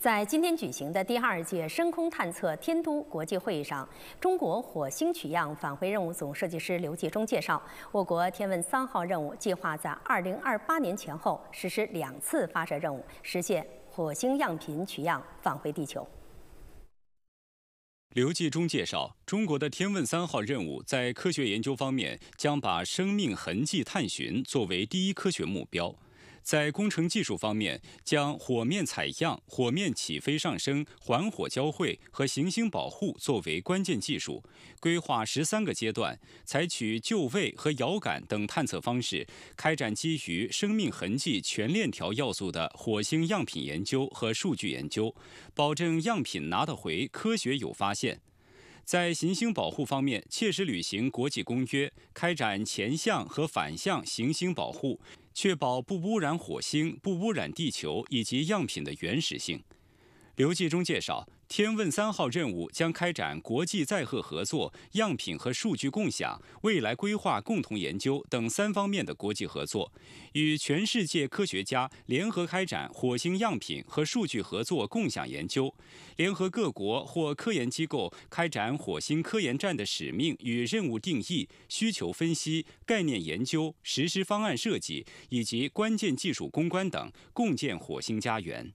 在今天举行的第二届深空探测天都国际会议上，中国火星取样返回任务总设计师刘继忠介绍，我国天问三号任务计划在二零二八年前后实施两次发射任务，实现火星样品取样返回地球。刘继忠介绍，中国的天问三号任务在科学研究方面将把生命痕迹探寻作为第一科学目标。在工程技术方面，将火面采样、火面起飞上升、环火交汇和行星保护作为关键技术，规划十三个阶段，采取就位和遥感等探测方式，开展基于生命痕迹全链条要素的火星样品研究和数据研究，保证样品拿得回、科学有发现。在行星保护方面，切实履行国际公约，开展前向和反向行星保护。确保不污染火星、不污染地球以及样品的原始性。刘继忠介绍，天问三号任务将开展国际载荷合作、样品和数据共享、未来规划共同研究等三方面的国际合作，与全世界科学家联合开展火星样品和数据合作共享研究，联合各国或科研机构开展火星科研站的使命与任务定义、需求分析、概念研究、实施方案设计以及关键技术攻关等，共建火星家园。